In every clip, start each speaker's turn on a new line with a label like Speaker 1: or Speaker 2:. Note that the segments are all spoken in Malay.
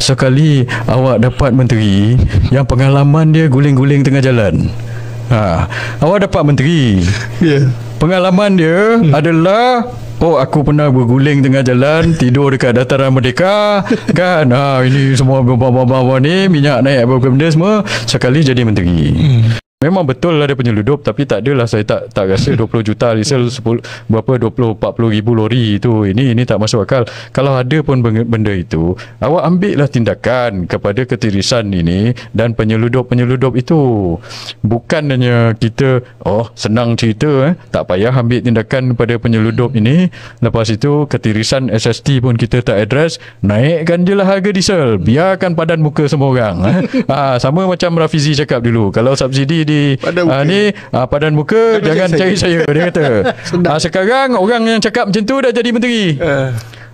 Speaker 1: sekali awak dapat menteri yang pengalaman dia guling-guling tengah jalan. Ha, awak dapat menteri. Yeah. Pengalaman dia hmm. adalah Oh aku pernah berguling tengah jalan Tidur dekat dataran merdeka Kan ha, Ini semua bawa-bawa ni Minyak naik apa-apa benda semua Sekali jadi menteri hmm. Memang betul lah dia penyeludup tapi tak adalah saya tak tak rasa 20 juta resell 10, berapa 20 40 ribu lori itu ini ini tak masuk akal. Kalau ada pun benda itu, awak ambil lah tindakan kepada ketirisan ini dan penyeludup-penyeludup itu. Bukan hanya kita oh senang cerita eh tak payah ambil tindakan kepada penyeludup ini. Lepas itu ketirisan SST pun kita tak address, naikkan jelah harga diesel. Biarkan padan muka semua orang. Eh. Ha, sama macam Rafizi cakap dulu. Kalau subsidi di ah, ah, padan muka. Uh, ni uh, padan muka jangan cari saya. saya dia kata. uh, sekarang orang yang cakap macam tu dah jadi menteri. Uh.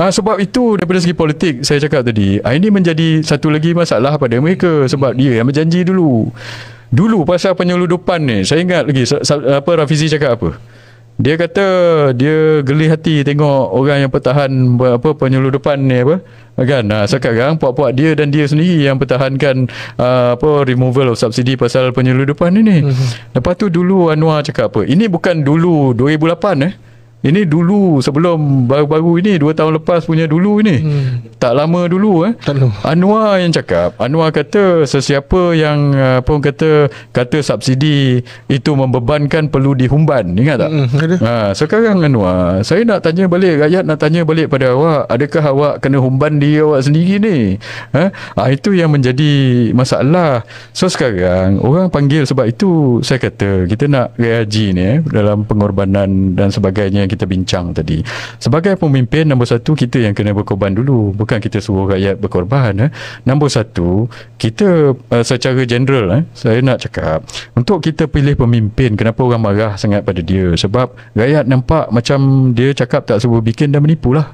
Speaker 1: Uh, sebab itu daripada segi politik saya cakap tadi, uh, ini menjadi satu lagi masalah pada mereka sebab dia yang berjanji dulu. Dulu pasal penyeludupan ni, saya ingat lagi apa Rafizi cakap apa? Dia kata dia geli hati tengok orang yang pertahan apa penyeludupan ni apa kan nah, sekarang puak-puak dia dan dia sendiri yang pertahankan uh, apa removal of subsidi pasal penyeludupan ini. Mm-hmm. Lepas tu dulu Anwar cakap apa? Ini bukan dulu 2008 eh. Ini dulu sebelum baru-baru ini dua tahun lepas punya dulu ini. Hmm. Tak lama dulu eh. Anwar yang cakap, Anwar kata sesiapa yang pun kata kata subsidi itu membebankan perlu dihumban, ingat tak? Hmm. Ha sekarang Anwar, saya nak tanya balik rakyat nak tanya balik pada awak, adakah awak kena humban dia awak sendiri ni? Ha? ha itu yang menjadi masalah. So sekarang orang panggil sebab itu saya kata kita nak reaji ni eh, dalam pengorbanan dan sebagainya yang kita bincang tadi. Sebagai pemimpin, nombor satu kita yang kena berkorban dulu. Bukan kita suruh rakyat berkorban. Eh. Nombor satu, kita uh, secara general, eh, saya nak cakap, untuk kita pilih pemimpin, kenapa orang marah sangat pada dia? Sebab rakyat nampak macam dia cakap tak suruh bikin dan menipulah.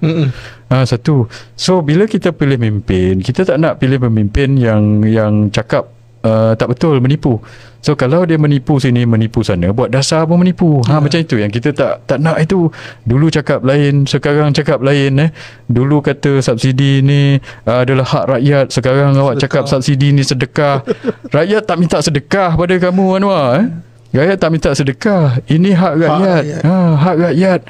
Speaker 1: Ha, satu. So, bila kita pilih pemimpin, kita tak nak pilih pemimpin yang yang cakap uh, tak betul menipu so kalau dia menipu sini menipu sana buat dasar pun menipu ha yeah. macam itu yang kita tak tak nak itu dulu cakap lain sekarang cakap lain eh dulu kata subsidi ni uh, adalah hak rakyat sekarang sedekah. awak cakap subsidi ni sedekah rakyat tak minta sedekah pada kamu Anwar eh rakyat tak minta sedekah ini hak rakyat ha hak rakyat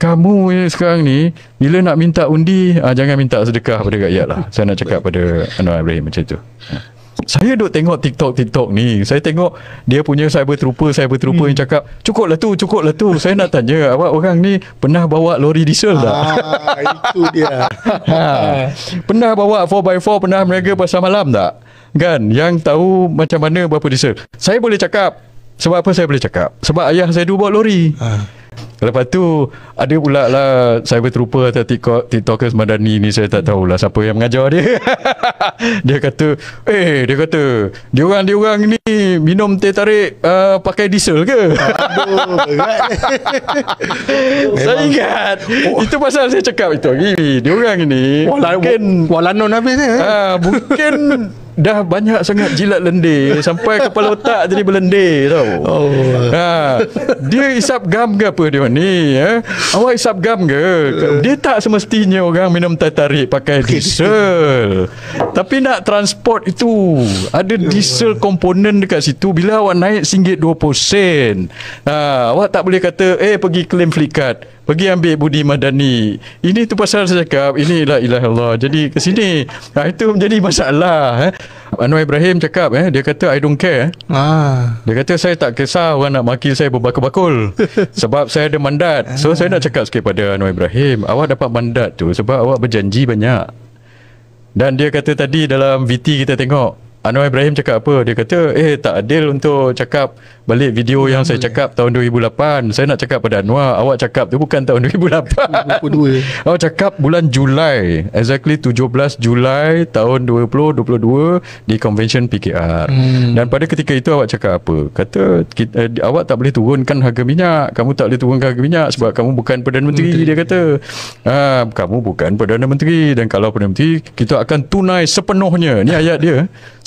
Speaker 1: kamu ni sekarang ni bila nak minta undi ha, jangan minta sedekah pada rakyat lah saya nak cakap pada Anwar Ibrahim macam tu. ha saya duk tengok TikTok-TikTok ni Saya tengok Dia punya cyber trooper Cyber trooper hmm. yang cakap Cukup lah tu Cukup lah tu Saya nak tanya Awak orang ni Pernah bawa lori diesel tak? Ah, itu dia ha. Pernah bawa 4x4 Pernah mereka pasal malam tak? Kan Yang tahu Macam mana berapa diesel Saya boleh cakap Sebab apa saya boleh cakap Sebab ayah saya dulu bawa lori ah. Lepas tu Ada pula lah Cyber trooper Atau TikTok, TikTokers Madani ni Saya tak tahulah Siapa yang mengajar dia Dia kata Eh dia kata Dia orang dia orang ni Minum teh tarik uh, Pakai diesel ke Aduh, Saya ingat oh. Itu pasal saya cakap itu Dia orang ni Wala, Walanon habis ni eh. ah, Mungkin dah banyak sangat jilat lendir sampai kepala otak jadi berlendir tau. Oh. Ha, dia isap gam ke apa dia ni? Ha? Awak isap gam ke? Dia tak semestinya orang minum teh tarik pakai diesel. Tapi nak transport itu ada diesel komponen dekat situ bila awak naik RM1.20 sen. Ha, awak tak boleh kata eh pergi claim flikat pergi ambil budi madani ini tu pasal saya cakap ini la ilah Allah jadi ke sini nah, ha, itu menjadi masalah eh Anwar Ibrahim cakap eh dia kata I don't care ah. dia kata saya tak kisah orang nak maki saya berbakul-bakul sebab saya ada mandat so ah. saya nak cakap sikit pada Anwar Ibrahim awak dapat mandat tu sebab awak berjanji banyak dan dia kata tadi dalam VT kita tengok Anwar Ibrahim cakap apa? Dia kata, eh tak adil untuk cakap balik video yang saya cakap tahun 2008. Saya nak cakap pada Anwar, awak cakap tu bukan tahun 2008. Awak cakap bulan Julai, exactly 17 Julai tahun 2022 di convention PKR. Hmm. Dan pada ketika itu awak cakap apa? Kata, kita, eh, awak tak boleh turunkan harga minyak. Kamu tak boleh turunkan harga minyak sebab kamu bukan Perdana Menteri, Menteri. dia kata. Ah, kamu bukan Perdana Menteri dan kalau Perdana Menteri, kita akan tunai sepenuhnya. Ini ayat dia.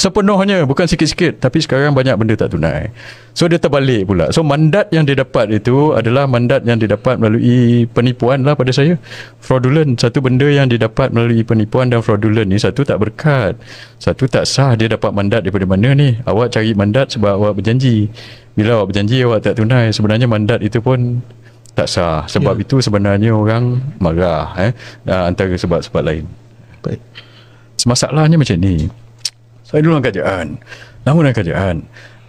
Speaker 1: Sepenuhnya Bukan sikit-sikit Tapi sekarang banyak benda tak tunai So dia terbalik pula So mandat yang dia dapat itu Adalah mandat yang didapat melalui Penipuan lah pada saya Fraudulent Satu benda yang didapat melalui penipuan dan fraudulent ni Satu tak berkat Satu tak sah Dia dapat mandat daripada mana ni Awak cari mandat sebab awak berjanji Bila awak berjanji awak tak tunai Sebenarnya mandat itu pun tak sah sebab yeah. itu sebenarnya orang marah eh antara sebab-sebab lain. Baik. Masalahnya macam ni. Saya dulu dalam kerajaan Namun dalam kerajaan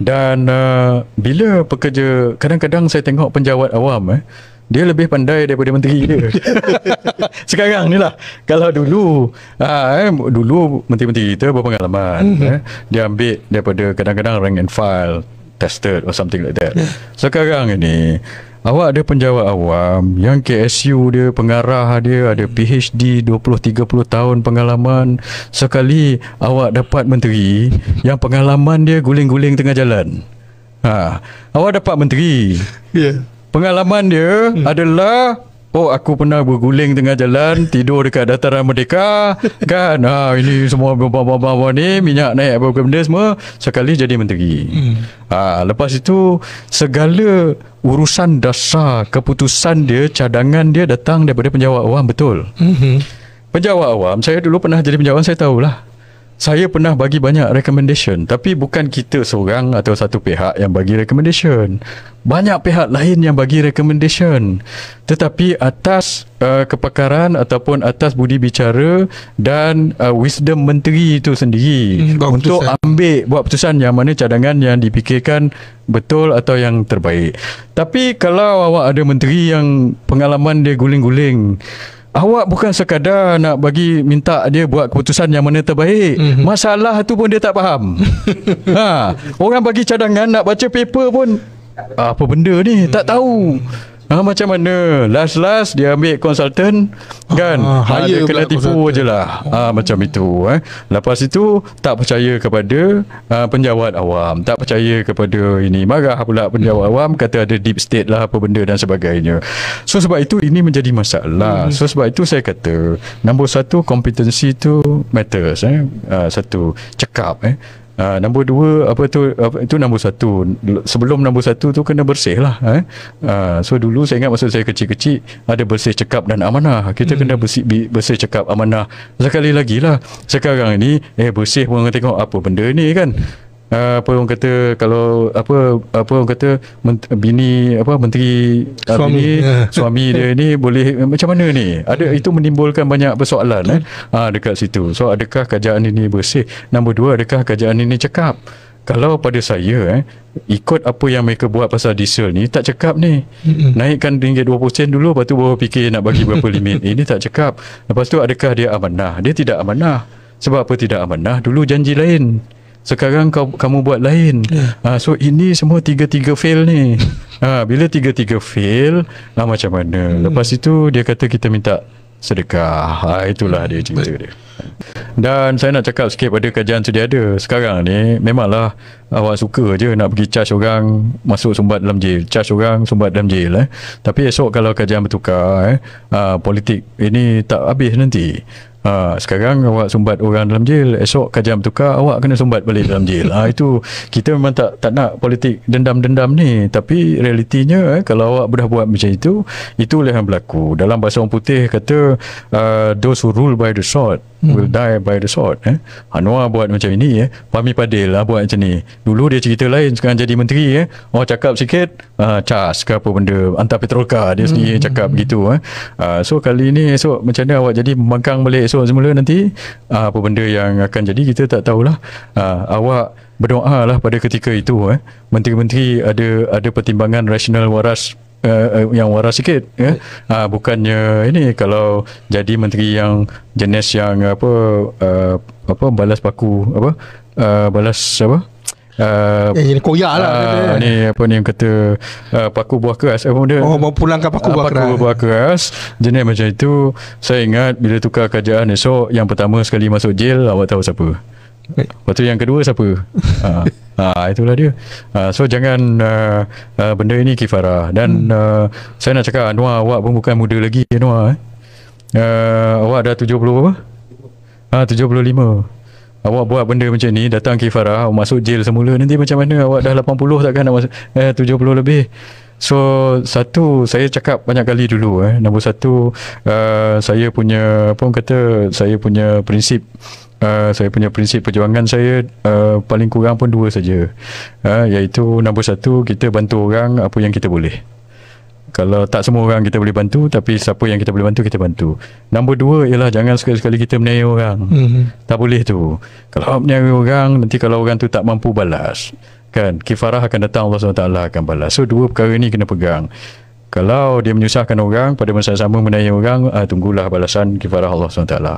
Speaker 1: Dan uh, bila pekerja Kadang-kadang saya tengok penjawat awam eh, dia lebih pandai daripada menteri dia. Sekarang ni lah. Kalau dulu, ha, eh, dulu menteri-menteri kita berpengalaman. Mm-hmm. Eh, dia ambil daripada kadang-kadang rank and file, tested or something like that. Yeah. Sekarang ni, Awak ada penjawat awam Yang KSU dia Pengarah dia Ada PhD 20-30 tahun pengalaman Sekali Awak dapat menteri Yang pengalaman dia Guling-guling tengah jalan ha, Awak dapat menteri yeah. Pengalaman dia yeah. Hmm. Adalah Oh aku pernah berguling tengah jalan Tidur dekat dataran merdeka Kan ha, Ini semua bawa-bawa ni Minyak naik apa-apa benda semua Sekali jadi menteri hmm. ha, Lepas itu Segala urusan dasar Keputusan dia Cadangan dia datang daripada penjawat awam Betul hmm. Penjawat awam Saya dulu pernah jadi penjawat Saya tahulah saya pernah bagi banyak recommendation tapi bukan kita seorang atau satu pihak yang bagi recommendation banyak pihak lain yang bagi recommendation tetapi atas uh, kepakaran ataupun atas budi bicara dan uh, wisdom menteri itu sendiri hmm, untuk putusan. ambil buat putusan yang mana cadangan yang dipikirkan betul atau yang terbaik tapi kalau awak ada menteri yang pengalaman dia guling-guling Awak bukan sekadar nak bagi minta dia buat keputusan yang mana terbaik. Mm-hmm. Masalah tu pun dia tak faham. ha, orang bagi cadangan nak baca paper pun apa benda ni mm-hmm. tak mhm. tahu. Mm-hmm. Ha, macam mana Last last Dia ambil konsultan Kan ha, Dia kena tipu je lah ha, oh. Macam itu eh. Lepas itu Tak percaya kepada uh, Penjawat awam Tak percaya kepada Ini Marah pula penjawat awam Kata ada deep state lah Apa benda dan sebagainya So sebab itu Ini menjadi masalah hmm. So sebab itu saya kata Nombor satu Kompetensi itu Matters eh. uh, Satu Cekap eh. Uh, nombor dua apa tu apa, itu nombor satu sebelum nombor satu tu kena bersih lah eh. uh, so dulu saya ingat masa saya kecil-kecil ada bersih cekap dan amanah kita hmm. kena bersih, bersih cekap amanah sekali lagi lah sekarang ni eh bersih pun tengok apa benda ni kan Uh, apa orang kata kalau apa apa orang kata bini apa menteri uh, suami bini, suami dia ni boleh macam mana ni ada itu menimbulkan banyak persoalan eh uh, dekat situ so adakah kerajaan ini bersih nombor dua adakah kerajaan ini cekap kalau pada saya eh ikut apa yang mereka buat pasal diesel ni tak cekap ni naikkan ringgit 20 sen dulu lepas tu baru fikir nak bagi berapa limit ini tak cekap lepas tu adakah dia amanah dia tidak amanah sebab apa tidak amanah dulu janji lain sekarang kau kamu buat lain. Yeah. Ya. Uh, so ini semua tiga-tiga fail ni. uh, bila tiga-tiga fail, lah macam mana? Hmm. Lepas itu dia kata kita minta sedekah. Ha, itulah dia hmm. cerita dia. Dan saya nak cakap sikit pada kajian sedia ada. Sekarang ni memanglah awak suka je nak pergi charge orang masuk sumbat dalam jail. Charge orang sumbat dalam jail. Eh. Tapi esok kalau kajian bertukar, eh, ah, politik ini tak habis nanti. Ha, sekarang awak sumbat orang dalam jail esok kajam tukar awak kena sumbat balik dalam jail ha, itu kita memang tak tak nak politik dendam-dendam ni tapi realitinya eh, kalau awak dah buat macam itu itu yang berlaku dalam bahasa orang putih kata uh, those who rule by the sword Hmm. will die by the sword eh Anwar buat macam ini eh Fahmi Padil lah buat macam ni dulu dia cerita lain sekarang jadi menteri eh oh cakap sikit uh, ah, cas ke apa benda antar petroka dia sendiri hmm. cakap hmm. gitu eh uh, so kali ni so macam mana awak jadi membangkang balik esok semula nanti uh, apa benda yang akan jadi kita tak tahulah uh, awak berdoa lah pada ketika itu eh menteri-menteri ada ada pertimbangan rasional waras uh, yang waras sikit ya eh? uh, bukannya ini kalau jadi menteri yang jenis yang apa uh, apa balas paku apa uh, balas apa Uh, eh, ini koyak lah uh, kata. Ni apa ni yang kata uh, Paku buah keras apa benda? Oh mau pulangkan paku ah, buah keras Paku buah keras Jenis macam itu Saya ingat Bila tukar kerjaan esok Yang pertama sekali masuk jail Awak tahu siapa Lepas tu yang kedua siapa uh. Ah ha, itulah dia. Ha, so jangan uh, uh, benda ini kifara dan hmm. uh, saya nak cakap Anwar awak pun bukan muda lagi Anwar ya, eh. Uh, awak dah 70 berapa? Ah ha, 75. Awak buat benda macam ni datang kifara masuk jail semula nanti macam mana awak dah 80 takkan nak masuk eh 70 lebih. So satu saya cakap banyak kali dulu eh nombor satu uh, saya punya apa kata saya punya prinsip Eh, saya punya prinsip perjuangan saya uh, paling kurang pun dua saja uh, iaitu nombor satu kita bantu orang apa yang kita boleh kalau tak semua orang kita boleh bantu tapi siapa yang kita boleh bantu kita bantu nombor dua ialah jangan sekali-sekali kita meniaya orang mm-hmm. tak boleh tu kalau meniaya orang nanti kalau orang tu tak mampu balas kan kifarah akan datang Allah SWT akan balas so dua perkara ni kena pegang kalau dia menyusahkan orang pada masa yang sama menaik orang uh, tunggulah balasan kifarah Allah SWT